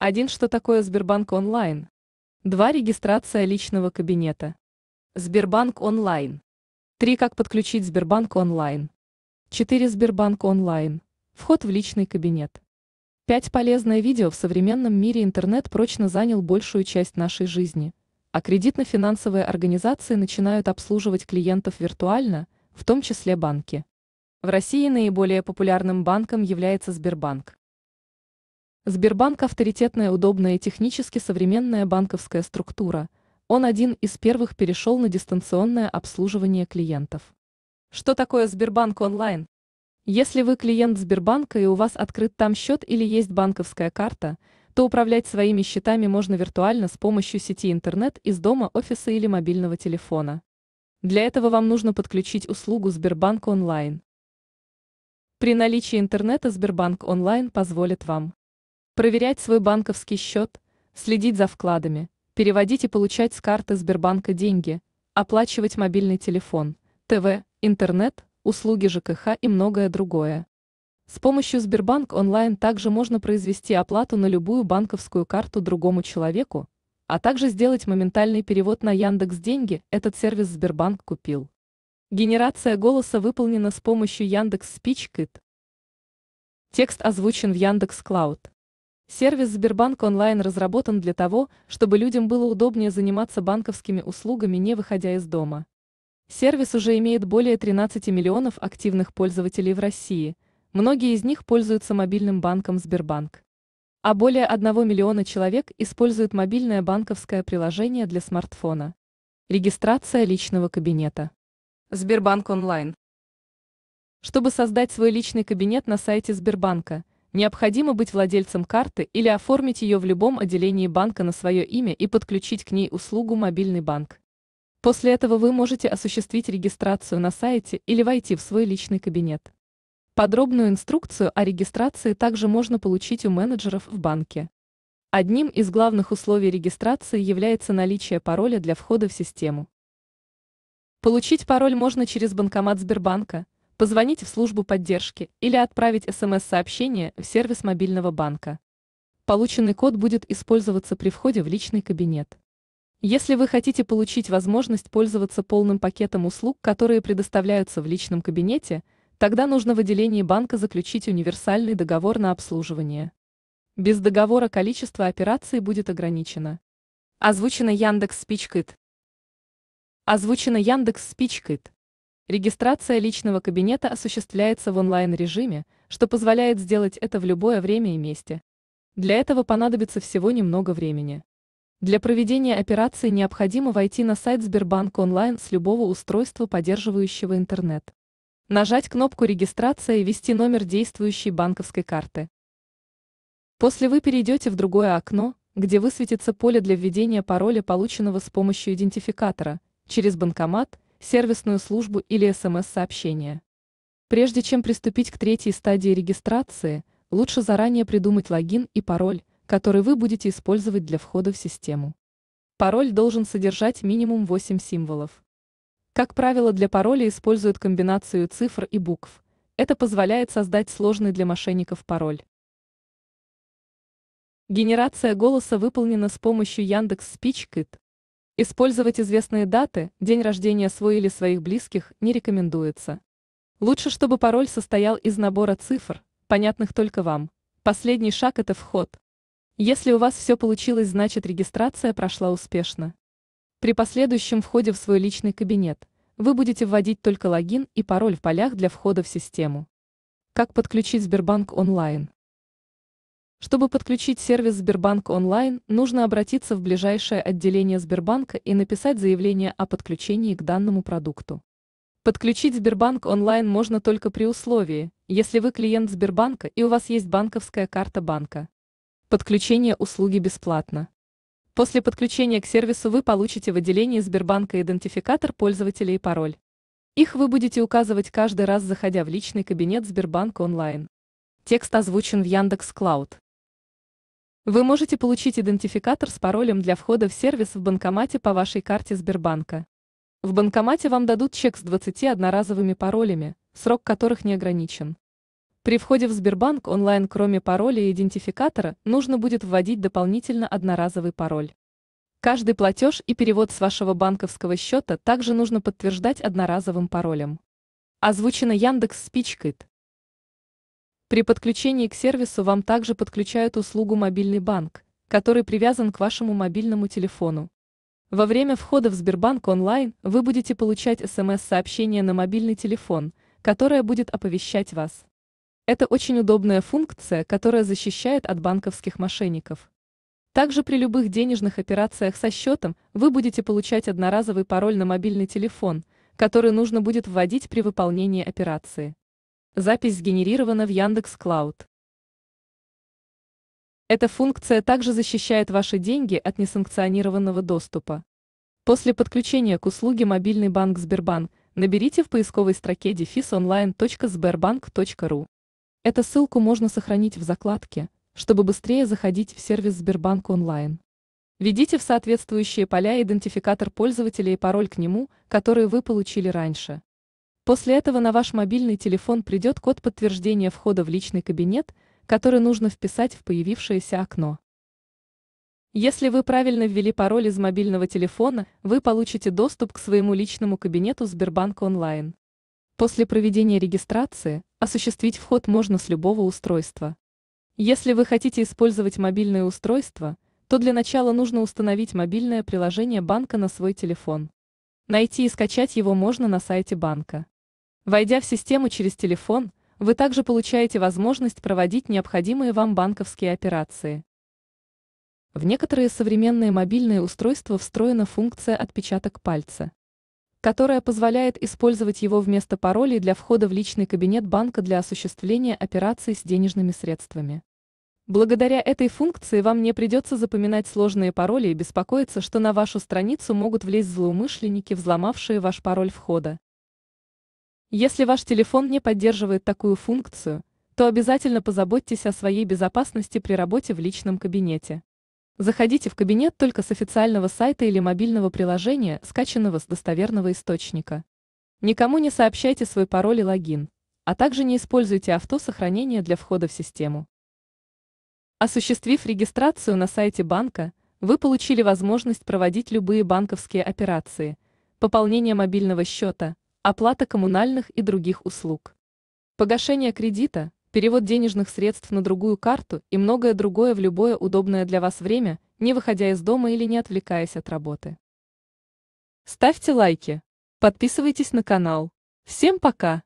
1. Что такое Сбербанк онлайн? 2. Регистрация личного кабинета. Сбербанк онлайн. 3. Как подключить Сбербанк онлайн. 4. Сбербанк онлайн. Вход в личный кабинет. 5. Полезное видео в современном мире интернет прочно занял большую часть нашей жизни, а кредитно-финансовые организации начинают обслуживать клиентов виртуально, в том числе банки. В России наиболее популярным банком является Сбербанк. Сбербанк – авторитетная, удобная и технически современная банковская структура. Он один из первых перешел на дистанционное обслуживание клиентов. Что такое Сбербанк онлайн? Если вы клиент Сбербанка и у вас открыт там счет или есть банковская карта, то управлять своими счетами можно виртуально с помощью сети интернет из дома, офиса или мобильного телефона. Для этого вам нужно подключить услугу Сбербанк онлайн. При наличии интернета Сбербанк онлайн позволит вам проверять свой банковский счет, следить за вкладами, переводить и получать с карты Сбербанка деньги, оплачивать мобильный телефон, ТВ, интернет, услуги ЖКХ и многое другое. С помощью Сбербанк онлайн также можно произвести оплату на любую банковскую карту другому человеку, а также сделать моментальный перевод на Яндекс Деньги. Этот сервис Сбербанк купил. Генерация голоса выполнена с помощью Яндекс Спичкит. Текст озвучен в Яндекс Клауд. Сервис Сбербанк онлайн разработан для того, чтобы людям было удобнее заниматься банковскими услугами, не выходя из дома. Сервис уже имеет более 13 миллионов активных пользователей в России, многие из них пользуются мобильным банком Сбербанк. А более 1 миллиона человек используют мобильное банковское приложение для смартфона. Регистрация личного кабинета. Сбербанк онлайн. Чтобы создать свой личный кабинет на сайте Сбербанка – необходимо быть владельцем карты или оформить ее в любом отделении банка на свое имя и подключить к ней услугу «Мобильный банк». После этого вы можете осуществить регистрацию на сайте или войти в свой личный кабинет. Подробную инструкцию о регистрации также можно получить у менеджеров в банке. Одним из главных условий регистрации является наличие пароля для входа в систему. Получить пароль можно через банкомат Сбербанка – позвонить в службу поддержки или отправить смс-сообщение в сервис мобильного банка. Полученный код будет использоваться при входе в личный кабинет. Если вы хотите получить возможность пользоваться полным пакетом услуг, которые предоставляются в личном кабинете, тогда нужно в отделении банка заключить универсальный договор на обслуживание. Без договора количество операций будет ограничено. Озвучено Яндекс Спичкит. Озвучено Яндекс Спичкит. Регистрация личного кабинета осуществляется в онлайн-режиме, что позволяет сделать это в любое время и месте. Для этого понадобится всего немного времени. Для проведения операции необходимо войти на сайт Сбербанк онлайн с любого устройства, поддерживающего интернет. Нажать кнопку «Регистрация» и ввести номер действующей банковской карты. После вы перейдете в другое окно, где высветится поле для введения пароля, полученного с помощью идентификатора, через банкомат – сервисную службу или СМС-сообщение. Прежде чем приступить к третьей стадии регистрации, лучше заранее придумать логин и пароль, который вы будете использовать для входа в систему. Пароль должен содержать минимум 8 символов. Как правило, для пароля используют комбинацию цифр и букв. Это позволяет создать сложный для мошенников пароль. Генерация голоса выполнена с помощью Яндекс Спичкит. Использовать известные даты, день рождения свой или своих близких, не рекомендуется. Лучше, чтобы пароль состоял из набора цифр, понятных только вам. Последний шаг – это вход. Если у вас все получилось, значит регистрация прошла успешно. При последующем входе в свой личный кабинет вы будете вводить только логин и пароль в полях для входа в систему. Как подключить Сбербанк онлайн? Чтобы подключить сервис Сбербанк онлайн, нужно обратиться в ближайшее отделение Сбербанка и написать заявление о подключении к данному продукту. Подключить Сбербанк онлайн можно только при условии, если вы клиент Сбербанка и у вас есть банковская карта банка. Подключение услуги бесплатно. После подключения к сервису вы получите в отделении Сбербанка идентификатор пользователя и пароль. Их вы будете указывать каждый раз, заходя в личный кабинет Сбербанк онлайн. Текст озвучен в Яндекс.Клауд. Вы можете получить идентификатор с паролем для входа в сервис в банкомате по вашей карте Сбербанка. В банкомате вам дадут чек с 20 одноразовыми паролями, срок которых не ограничен. При входе в Сбербанк онлайн кроме пароля и идентификатора нужно будет вводить дополнительно одноразовый пароль. Каждый платеж и перевод с вашего банковского счета также нужно подтверждать одноразовым паролем. Озвучено Яндекс Спичкит. При подключении к сервису вам также подключают услугу «Мобильный банк», который привязан к вашему мобильному телефону. Во время входа в Сбербанк онлайн вы будете получать смс-сообщение на мобильный телефон, которое будет оповещать вас. Это очень удобная функция, которая защищает от банковских мошенников. Также при любых денежных операциях со счетом вы будете получать одноразовый пароль на мобильный телефон, который нужно будет вводить при выполнении операции. Запись сгенерирована в Яндекс Клауд. Эта функция также защищает ваши деньги от несанкционированного доступа. После подключения к услуге мобильный банк Сбербанк наберите в поисковой строке defisonline.sberbank.ru. Эту ссылку можно сохранить в закладке, чтобы быстрее заходить в сервис Сбербанк онлайн. Введите в соответствующие поля идентификатор пользователя и пароль к нему, которые вы получили раньше. После этого на ваш мобильный телефон придет код подтверждения входа в личный кабинет, который нужно вписать в появившееся окно. Если вы правильно ввели пароль из мобильного телефона, вы получите доступ к своему личному кабинету Сбербанк онлайн. После проведения регистрации осуществить вход можно с любого устройства. Если вы хотите использовать мобильное устройство, то для начала нужно установить мобильное приложение банка на свой телефон. Найти и скачать его можно на сайте банка. Войдя в систему через телефон, вы также получаете возможность проводить необходимые вам банковские операции. В некоторые современные мобильные устройства встроена функция «Отпечаток пальца», которая позволяет использовать его вместо паролей для входа в личный кабинет банка для осуществления операций с денежными средствами. Благодаря этой функции вам не придется запоминать сложные пароли и беспокоиться, что на вашу страницу могут влезть злоумышленники, взломавшие ваш пароль входа. Если ваш телефон не поддерживает такую функцию, то обязательно позаботьтесь о своей безопасности при работе в личном кабинете. Заходите в кабинет только с официального сайта или мобильного приложения, скачанного с достоверного источника. Никому не сообщайте свой пароль и логин, а также не используйте автосохранение для входа в систему. Осуществив регистрацию на сайте банка, вы получили возможность проводить любые банковские операции, пополнение мобильного счета – оплата коммунальных и других услуг. Погашение кредита, перевод денежных средств на другую карту и многое другое в любое удобное для вас время, не выходя из дома или не отвлекаясь от работы. Ставьте лайки. Подписывайтесь на канал. Всем пока!